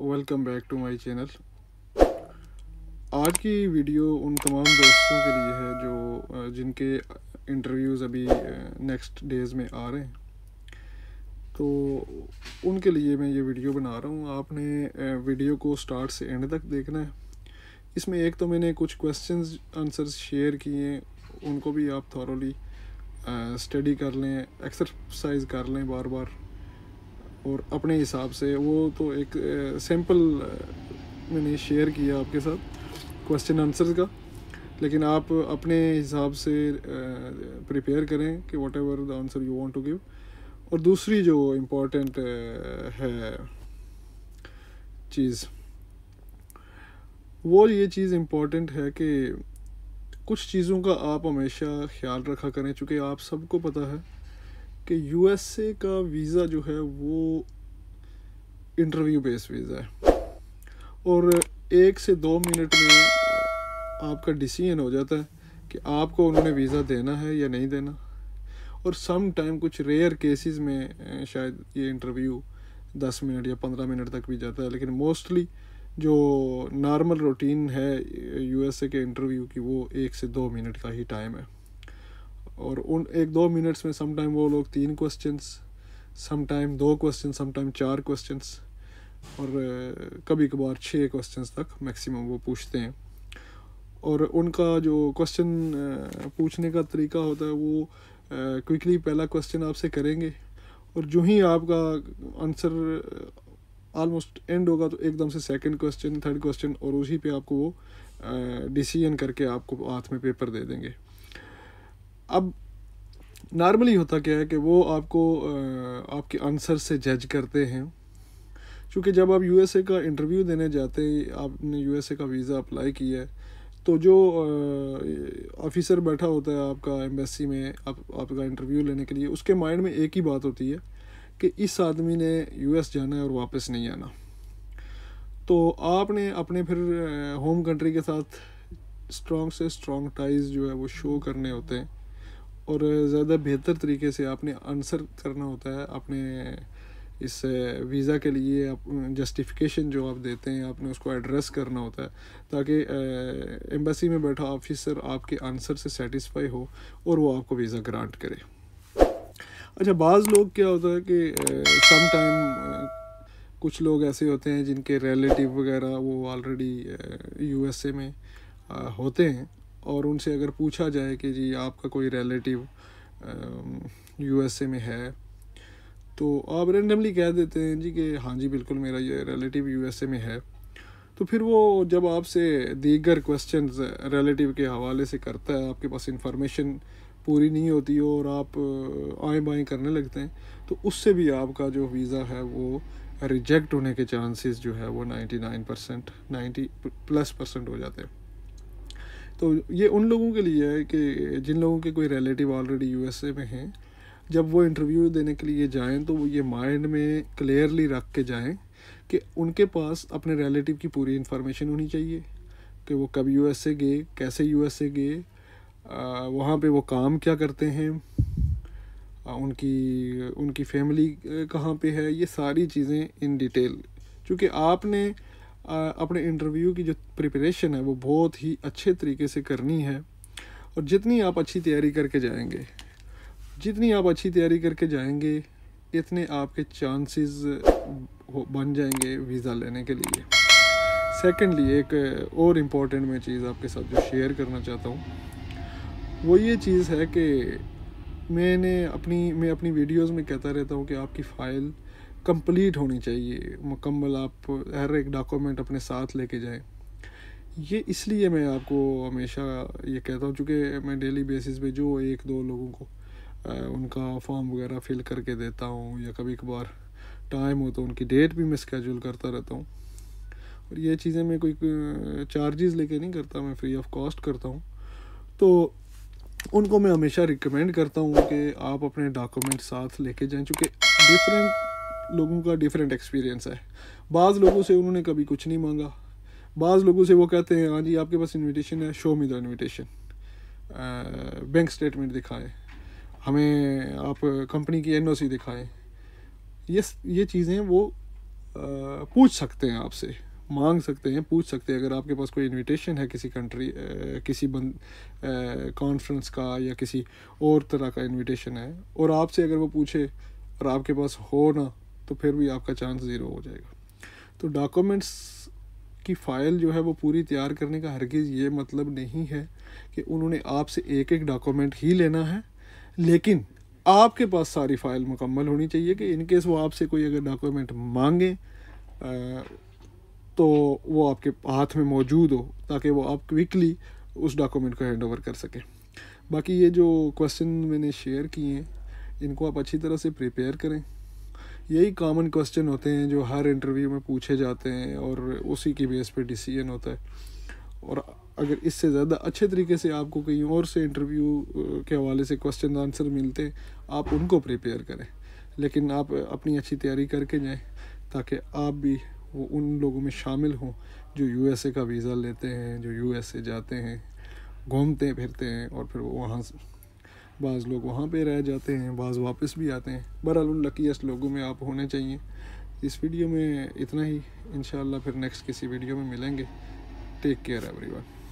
welcome back to my channel आज की video उन तमाम दोस्तों के लिए है जो जिनके इंटरव्यूज़ अभी नेक्स्ट डेज़ में आ रहे हैं तो उनके लिए मैं ये वीडियो बना रहा हूँ आपने वीडियो को स्टार्ट से एंड तक देखना है इसमें एक तो मैंने कुछ क्वेश्चंस आंसर शेयर किए हैं उनको भी आप थॉरली स्टडी कर लें एक्सरसाइज कर लें बार बार और अपने हिसाब से वो तो एक सैम्पल मैंने शेयर किया आपके साथ क्वेश्चन आंसर का लेकिन आप अपने हिसाब से प्रिपेयर करें कि whatever the answer you want to give और दूसरी जो इम्पोर्टेंट है चीज़ वो ये चीज़ इम्पोर्टेंट है कि कुछ चीज़ों का आप हमेशा ख्याल रखा करें चूँकि आप सबको पता है कि यूएसए का वीज़ा जो है वो इंटरव्यू बेस वीज़ा है और एक से दो मिनट में आपका डिसीजन हो जाता है कि आपको उन्होंने वीज़ा देना है या नहीं देना और सम टाइम कुछ रेयर केसेस में शायद ये इंटरव्यू दस मिनट या पंद्रह मिनट तक भी जाता है लेकिन मोस्टली जो नॉर्मल रूटीन है यूएसए के इंटरव्यू की वो एक से दो मिनट का ही टाइम है और उन एक दो मिनट्स में समटाइम वो लोग तीन क्वेश्चंस समटाइम दो क्वेश्चन समटाइम चार क्वेश्चंस और कभी कभार छः क्वेश्चंस तक मैक्सिमम वो पूछते हैं और उनका जो क्वेश्चन पूछने का तरीका होता है वो क्विकली पहला क्वेश्चन आपसे करेंगे और जो ही आपका आंसर ऑलमोस्ट एंड होगा तो एकदम से सेकंड क्वेश्चन थर्ड क्वेश्चन और उसी पे आपको वो डिसीजन करके आपको हाथ में पेपर दे देंगे अब नॉर्मली होता क्या है कि वो आपको आपके आंसर से जज करते हैं क्योंकि जब आप यूएसए का इंटरव्यू देने जाते हैं आपने यूएसए का वीज़ा अप्लाई किया है तो जो ऑफिसर बैठा होता है आपका एम्बेसी में आप आपका इंटरव्यू लेने के लिए उसके माइंड में एक ही बात होती है कि इस आदमी ने यूएस जाना है और वापस नहीं आना तो आपने अपने फिर होम कंट्री के साथ स्ट्रॉन्ग से स्ट्रॉन्ग टाइज जो है वो शो करने होते हैं और ज़्यादा बेहतर तरीके से आपने आंसर करना होता है अपने इस वीज़ा के लिए आप जस्टिफिकेशन जो आप देते हैं आपने उसको एड्रेस करना होता है ताकि एम्बेसी में बैठा ऑफिसर आपके आंसर से सेटिस्फाई हो और वो आपको वीज़ा ग्रांट करे अच्छा बाज़ लोग क्या होता है कि सम टाइम कुछ लोग ऐसे होते हैं जिनके रिलेटिव वगैरह वो ऑलरेडी यूएसए में आ, होते हैं और उनसे अगर पूछा जाए कि जी आपका कोई रिलेटिव यूएसए में है तो आप रेंडमली कह देते हैं जी कि हाँ जी बिल्कुल मेरा ये रिलेटिव यूएसए में है तो फिर वो जब आपसे दीगर क्वेश्चन रिलेटिव के हवाले से करता है आपके पास इंफॉर्मेशन पूरी नहीं होती हो और आप आए बाएँ करने लगते हैं तो उससे भी आपका जो वीज़ा है वो रिजेक्ट होने के चांसेस जो है वो 99 परसेंट नाइन्टी प्लस परसेंट हो जाते हैं तो ये उन लोगों के लिए है कि जिन लोगों के कोई रिलेटिव ऑलरेडी यू में हैं जब वो इंटरव्यू देने के लिए जाएं तो वो ये माइंड में क्लियरली रख के जाएं कि उनके पास अपने रिलेटिव की पूरी इन्फॉर्मेशन होनी चाहिए कि वो कब यू गए कैसे यू गए वहाँ पे वो काम क्या करते हैं उनकी उनकी फैमिली कहाँ पे है ये सारी चीज़ें इन डिटेल क्योंकि आपने अपने इंटरव्यू की जो प्रिपरेशन है वो बहुत ही अच्छे तरीके से करनी है और जितनी आप अच्छी तैयारी करके जाएंगे जितनी आप अच्छी तैयारी करके जाएंगे इतने आपके चांसेस बन जाएंगे वीज़ा लेने के लिए सेकेंडली एक और इम्पॉर्टेंट मैं चीज़ आपके साथ जो शेयर करना चाहता हूँ वो ये चीज़ है कि मैंने अपनी मैं अपनी वीडियोस में कहता रहता हूँ कि आपकी फ़ाइल कंप्लीट होनी चाहिए मुकम्मल आप हर एक डॉक्यूमेंट अपने साथ लेके जाएं ये इसलिए मैं आपको हमेशा ये कहता हूँ चूँकि मैं डेली बेसिस पे जो एक दो लोगों को आ, उनका फॉर्म वगैरह फिल करके देता हूँ या कभी कभार टाइम हो तो उनकी डेट भी मैं स्केजूल करता रहता हूँ और ये चीज़ें मैं कोई चार्जेस लेके नहीं करता मैं फ्री ऑफ कॉस्ट करता हूँ तो उनको मैं हमेशा रिकमेंड करता हूँ कि आप अपने डॉक्यूमेंट साथ लेके जाएं चूँकि डिफरेंट लोगों का डिफरेंट एक्सपीरियंस है बाज़ लोगों से उन्होंने कभी कुछ नहीं मांगा बाज़ लोगों से वो कहते हैं हाँ जी आपके पास इनविटेशन है show me the invitation bank statement दिखाएं हमें आप कंपनी की एन दिखाएं ये ये चीज़ें वो आ, पूछ सकते हैं आपसे मांग सकते हैं पूछ सकते हैं अगर आपके पास कोई इनविटेशन है किसी कंट्री किसी बंद कॉन्फ्रेंस का या किसी और तरह का इनविटेशन है और आपसे अगर वो पूछे और आपके पास हो ना तो फिर भी आपका चांस ज़ीरो हो जाएगा तो डॉक्यूमेंट्स की फ़ाइल जो है वो पूरी तैयार करने का हरगिज़ ये मतलब नहीं है कि उन्होंने आपसे एक एक डॉक्यूमेंट ही लेना है लेकिन आपके पास सारी फ़ाइल मुकम्मल होनी चाहिए कि इनकेस वो आपसे कोई अगर डॉक्यूमेंट मांगे तो वो आपके हाथ में मौजूद हो ताकि वो आप क्विकली उस डॉक्यूमेंट को हैंड ओवर कर सकें बाकी ये जो क्वेश्चन मैंने शेयर किए हैं इनको आप अच्छी तरह से प्रिपेयर करें यही कॉमन क्वेश्चन होते हैं जो हर इंटरव्यू में पूछे जाते हैं और उसी की बेस पे डिसीजन होता है और अगर इससे ज़्यादा अच्छे तरीके से आपको कहीं और से इंटरव्यू के हवाले से क्वेश्चन आंसर मिलते हैं आप उनको प्रिपेयर करें लेकिन आप अपनी अच्छी तैयारी करके जाएँ ताकि आप भी वो उन लोगों में शामिल हों जो यू का वीज़ा लेते हैं जो यू जाते हैं घूमते फिरते हैं और फिर वो वहाँ बाज़ लोग वहाँ पे रह जाते हैं बाज़ वापस भी आते हैं बहरहाल उन लकीस्ट लोगों में आप होने चाहिए इस वीडियो में इतना ही इन फिर नेक्स्ट किसी वीडियो में मिलेंगे टेक केयर वन